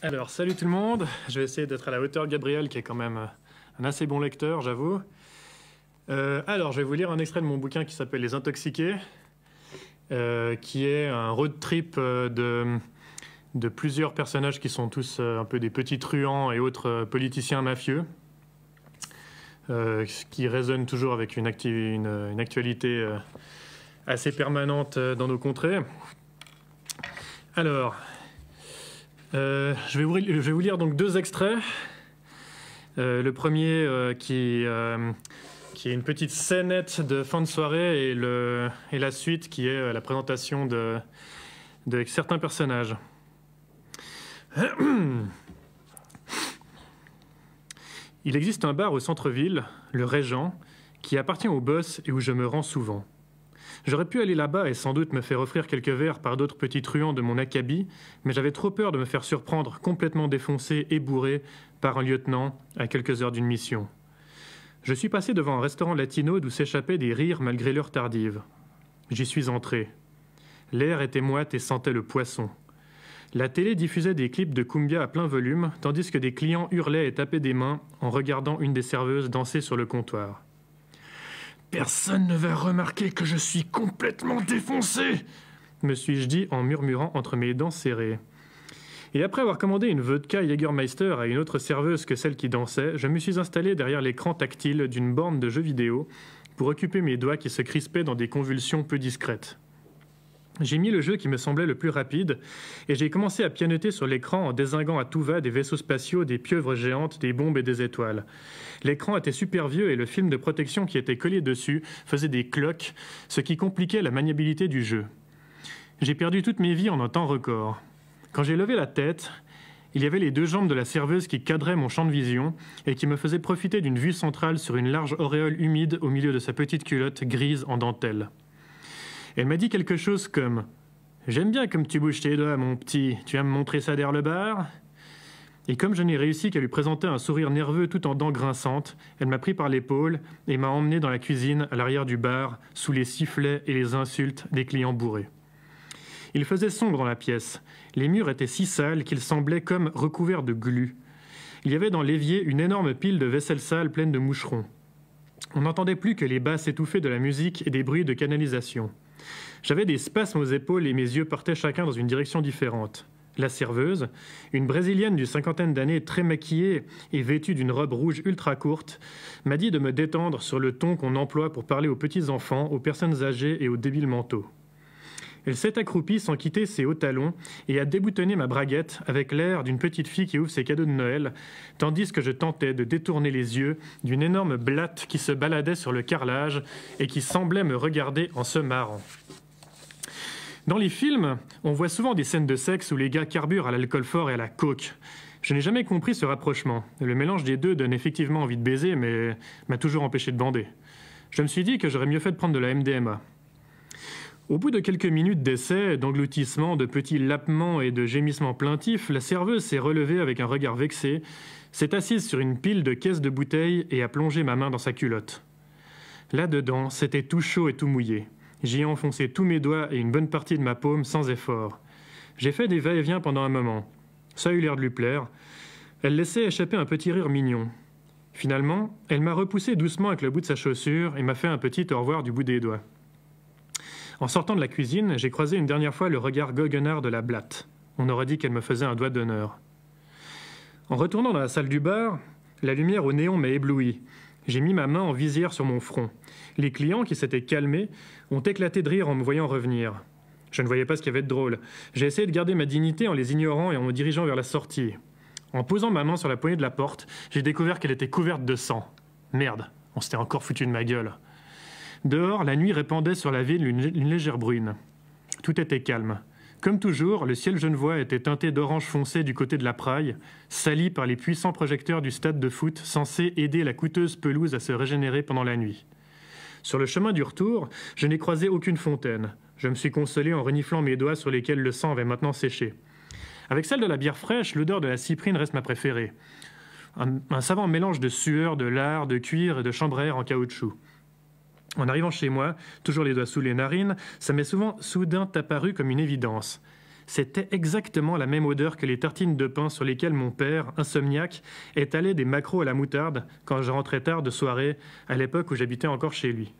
Alors, salut tout le monde. Je vais essayer d'être à la hauteur de Gabriel, qui est quand même euh, un assez bon lecteur, j'avoue. Euh, alors, je vais vous lire un extrait de mon bouquin qui s'appelle Les Intoxiqués, euh, qui est un road trip de, plusieurs personnages qui sont tous un peu des petits truands et autres politiciens mafieux. ce qui résonne toujours avec une, une actualité assez permanente euh, dans nos contrées. Alors, euh, je, vais vous, lire donc deux extraits. Euh, le premier qui, qui, est une petite scénette de fin de soirée et, la suite qui est la présentation de, de certains personnages. Il existe un bar au centre-ville, le Régent, qui appartient au boss et où je me rends souvent. J'aurais pu aller là-bas et sans doute me faire offrir quelques verres par d'autres petits truands de mon acabit, mais j'avais trop peur de me faire surprendre complètement défoncé et bourré par un lieutenant à quelques heures d'une mission. Je suis passé devant un restaurant latino d'où s'échappaient des rires malgré l'heure tardive. J'y suis entré. L'air était moite et sentait le poisson. La télé diffusait des clips de cumbia à plein volume, tandis que des clients hurlaient et tapaient des mains en regardant une des serveuses danser sur le comptoir. Personne ne va remarquer que je suis complètement défoncé me suis-je dit en murmurant entre mes dents serrées. Et après avoir commandé une vodka Jägermeister à une autre serveuse que celle qui dansait, je me suis installé derrière l'écran tactile d'une borne de jeu vidéo pour occuper mes doigts qui se crispaient dans des convulsions peu discrètes. J'ai mis le jeu qui me semblait le plus rapide et j'ai commencé à pianoter sur l'écran en désinguant à tout va des vaisseaux spatiaux, des pieuvres géantes, des bombes et des étoiles. L'écran était super vieux et le film de protection qui était collé dessus faisait des cloques, ce qui compliquait la maniabilité du jeu. J'ai perdu toutes mes vies en un temps record. Quand j'ai levé la tête, il y avait les deux jambes de la serveuse qui cadraient mon champ de vision et qui me faisaient profiter d'une vue centrale sur une large auréole humide au milieu de sa petite culotte grise en dentelle. Elle m'a dit quelque chose comme J'aime bien comme tu bouges tes doigts, mon petit. Tu vas me montrer ça derrière le bar Et comme je n'ai réussi qu'à lui présenter un sourire nerveux tout en dents grinçantes, elle m'a pris par l'épaule et m'a emmené dans la cuisine à l'arrière du bar, sous les sifflets et les insultes des clients bourrés. Il faisait sombre dans la pièce. Les murs étaient si sales qu'ils semblaient comme recouverts de glu. Il y avait dans l'évier une énorme pile de vaisselle sale pleine de moucherons. On n'entendait plus que les basses étouffées de la musique et des bruits de canalisation. J'avais des spasmes aux épaules et mes yeux portaient chacun dans une direction différente. La serveuse, une brésilienne d'une cinquantaine d'années très maquillée et vêtue d'une robe rouge ultra courte, m'a dit de me détendre sur le ton qu'on emploie pour parler aux petits enfants, aux personnes âgées et aux débiles mentaux. Elle s'est accroupie sans quitter ses hauts talons et a déboutonné ma braguette avec l'air d'une petite fille qui ouvre ses cadeaux de Noël, tandis que je tentais de détourner les yeux d'une énorme blatte qui se baladait sur le carrelage et qui semblait me regarder en se marrant. Dans les films, on voit souvent des scènes de sexe où les gars carburent à l'alcool fort et à la coke. Je n'ai jamais compris ce rapprochement. Le mélange des deux donne effectivement envie de baiser, mais m'a toujours empêché de bander. Je me suis dit que j'aurais mieux fait de prendre de la MDMA. Au bout de quelques minutes d'essai, d'engloutissement, de petits lapements et de gémissements plaintifs, la serveuse s'est relevée avec un regard vexé, s'est assise sur une pile de caisses de bouteilles et a plongé ma main dans sa culotte. Là-dedans, c'était tout chaud et tout mouillé. J'y ai enfoncé tous mes doigts et une bonne partie de ma paume sans effort. J'ai fait des va-et-vient pendant un moment. Ça a eu l'air de lui plaire. Elle laissait échapper un petit rire mignon. Finalement, elle m'a repoussé doucement avec le bout de sa chaussure et m'a fait un petit au revoir du bout des doigts. En sortant de la cuisine, j'ai croisé une dernière fois le regard goguenard de la blatte. On aurait dit qu'elle me faisait un doigt d'honneur. En retournant dans la salle du bar, la lumière au néon m'a ébloui. J'ai mis ma main en visière sur mon front. Les clients, qui s'étaient calmés, ont éclaté de rire en me voyant revenir. Je ne voyais pas ce qu'il y avait de drôle. J'ai essayé de garder ma dignité en les ignorant et en me dirigeant vers la sortie. En posant ma main sur la poignée de la porte, j'ai découvert qu'elle était couverte de sang. Merde, on s'était encore foutu de ma gueule. Dehors, la nuit répandait sur la ville une, légère brune. Tout était calme. Comme toujours, le ciel genevois était teinté d'orange foncé du côté de la praille, sali par les puissants projecteurs du stade de foot censés aider la coûteuse pelouse à se régénérer pendant la nuit. Sur le chemin du retour, je n'ai croisé aucune fontaine. Je me suis consolé en reniflant mes doigts sur lesquels le sang avait maintenant séché. Avec celle de la bière fraîche, l'odeur de la cyprine reste ma préférée. Un, savant mélange de sueur, de lard, de cuir et de air en caoutchouc. En arrivant chez moi, toujours les doigts sous les narines, ça m'est souvent soudain apparu comme une évidence. C'était exactement la même odeur que les tartines de pain sur lesquelles mon père, insomniaque, étalait des macros à la moutarde quand je rentrais tard de soirée, à l'époque où j'habitais encore chez lui.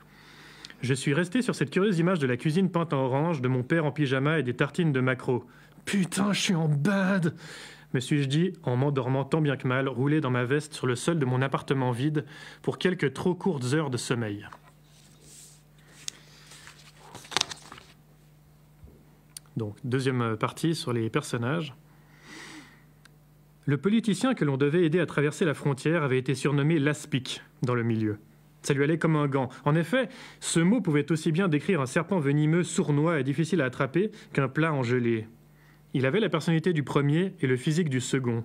Je suis resté sur cette curieuse image de la cuisine peinte en orange, de mon père en pyjama et des tartines de macros. « Putain, je suis en bad me suis-je dit en m'endormant tant bien que mal, roulé dans ma veste sur le sol de mon appartement vide pour quelques trop courtes heures de sommeil. Donc, deuxième partie sur les personnages. Le politicien que l'on devait aider à traverser la frontière avait été surnommé l'aspic dans le milieu. Ça lui allait comme un gant. En effet, ce mot pouvait aussi bien décrire un serpent venimeux, sournois et difficile à attraper qu'un plat en gelée. Il avait la personnalité du premier et le physique du second.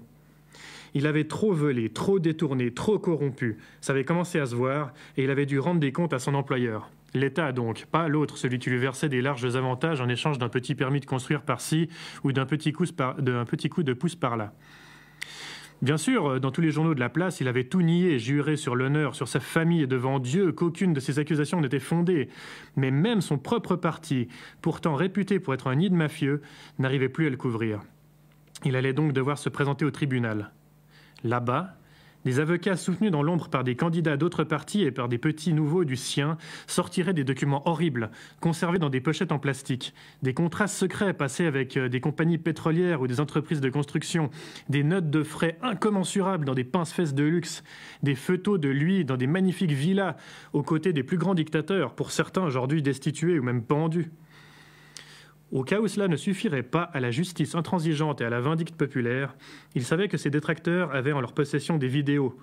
Il avait trop volé, trop détourné, trop corrompu. Ça avait commencé à se voir et il avait dû rendre des comptes à son employeur. L'État donc, pas l'autre, celui qui lui versait des larges avantages en échange d'un petit permis de construire par-ci ou d'un petit, coup de pouce par-là. Bien sûr, euh, dans tous les journaux de la place, il avait tout nié, juré sur l'honneur, sur sa famille et devant Dieu qu'aucune de ses accusations n'était fondée. Mais même son propre parti, pourtant réputé pour être un nid de mafieux, n'arrivait plus à le couvrir. Il allait donc devoir se présenter au tribunal. Là-bas, des avocats soutenus dans l'ombre par des candidats d'autres partis et par des petits nouveaux du sien sortiraient des documents horribles, conservés dans des pochettes en plastique, des contrats secrets passés avec euh, des compagnies pétrolières ou des entreprises de construction, des notes de frais incommensurables dans des pinces-fesses de luxe, des photos de lui dans des magnifiques villas aux côtés des plus grands dictateurs, pour certains aujourd'hui destitués ou même pendus. Au cas où cela ne suffirait pas à la justice intransigeante et à la vindicte populaire, il savait que ses détracteurs avaient en leur possession des vidéos,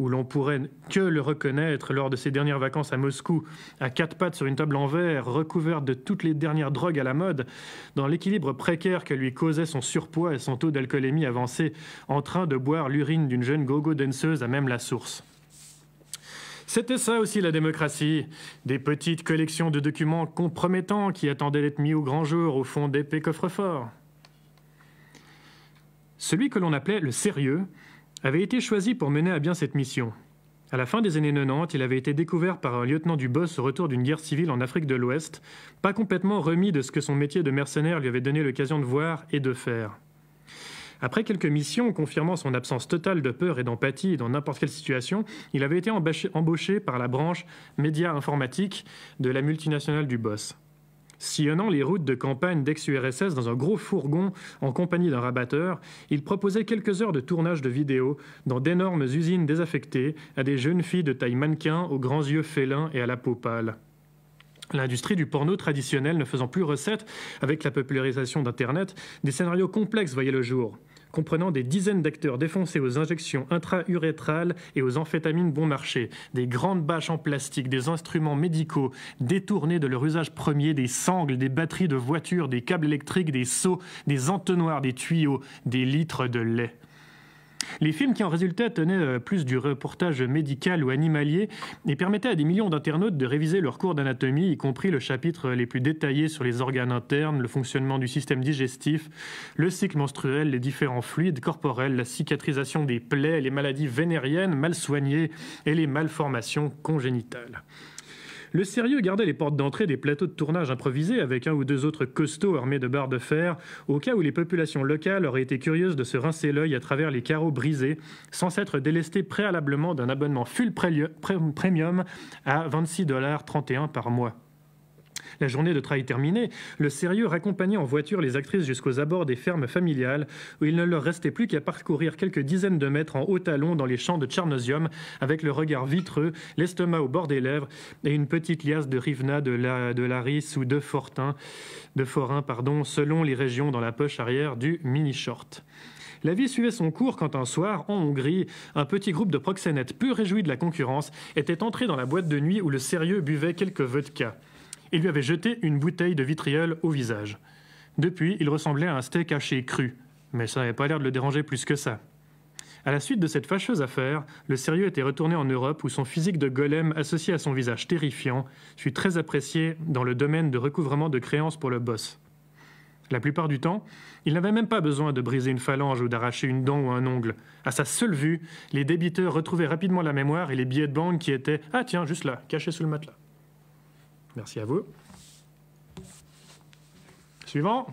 où l'on pourrait que le reconnaître lors de ses dernières vacances à Moscou, à quatre pattes sur une table en verre, recouverte de toutes les dernières drogues à la mode, dans l'équilibre précaire que lui causait son surpoids et son taux d'alcoolémie avancé, en train de boire l'urine d'une jeune gogo danseuse à même la source. C'était ça aussi la démocratie. Des petites collections de documents compromettants qui attendaient d'être mis au grand jour au fond d'épais coffres-forts. Celui que l'on appelait le sérieux avait été choisi pour mener à bien cette mission. À la fin des années 90, il avait été découvert par un lieutenant du boss au retour d'une guerre civile en Afrique de l'Ouest, pas complètement remis de ce que son métier de mercenaire lui avait donné l'occasion de voir et de faire. Après quelques missions confirmant son absence totale de peur et d'empathie dans n'importe quelle situation, il avait été embauché par la branche média informatique de la multinationale du boss. Sillonnant les routes de campagne d'ex-URSS dans un gros fourgon en compagnie d'un rabatteur, il proposait quelques heures de tournage de vidéos dans d'énormes usines désaffectées à des jeunes filles de taille mannequin aux grands yeux félins et à la peau pâle. L'industrie du porno traditionnel ne faisant plus recette avec la popularisation d'Internet, des scénarios complexes voyaient le jour, comprenant des dizaines d'acteurs défoncés aux injections intra-urétrales et aux amphétamines bon marché, des grandes bâches en plastique, des instruments médicaux détournés de leur usage premier, des sangles, des batteries de voitures, des câbles électriques, des seaux, des entonnoirs, des tuyaux, des litres de lait. Les films qui en résultaient tenaient euh, plus du reportage médical ou animalier et permettaient à des millions d'internautes de réviser leur cours d'anatomie, y compris le chapitre les plus détaillés sur les organes internes, le fonctionnement du système digestif, le cycle menstruel, les différents fluides corporels, la cicatrisation des plaies, les maladies vénériennes mal soignées et les malformations congénitales. Le sérieux gardait les portes d'entrée des plateaux de tournage improvisés avec un ou deux autres costauds armés de barres de fer, au cas où les populations locales auraient été curieuses de se rincer l'œil à travers les carreaux brisés, sans s'être délestées préalablement d'un abonnement full premium à 26,31$ par mois. La journée de travail terminée, le sérieux raccompagnait en voiture les actrices jusqu'aux abords des fermes familiales, où il ne leur restait plus qu'à parcourir quelques dizaines de mètres en haut talon dans les champs de Charnosium, avec le regard vitreux, l'estomac au bord des lèvres et une petite liasse de Rivna, de, Laris ou de Fortin, de Forain, pardon, selon les régions dans la poche arrière du mini-short. La vie suivait son cours quand un soir, en Hongrie, un petit groupe de proxénètes peu réjouis de la concurrence était entré dans la boîte de nuit où le sérieux buvait quelques vodkas et lui avait jeté une bouteille de vitriol au visage. Depuis, il ressemblait à un steak haché cru, mais ça n'avait pas l'air de le déranger plus que ça. À la suite de cette fâcheuse affaire, le sérieux était retourné en Europe où son physique de golem associé à son visage terrifiant fut très apprécié dans le domaine de recouvrement de créances pour le boss. La plupart du temps, il n'avait même pas besoin de briser une phalange ou d'arracher une dent ou un ongle. À sa seule vue, les débiteurs retrouvaient rapidement la mémoire et les billets de banque qui étaient Ah tiens, juste là, cachés sous le matelas. Merci à vous. Suivant.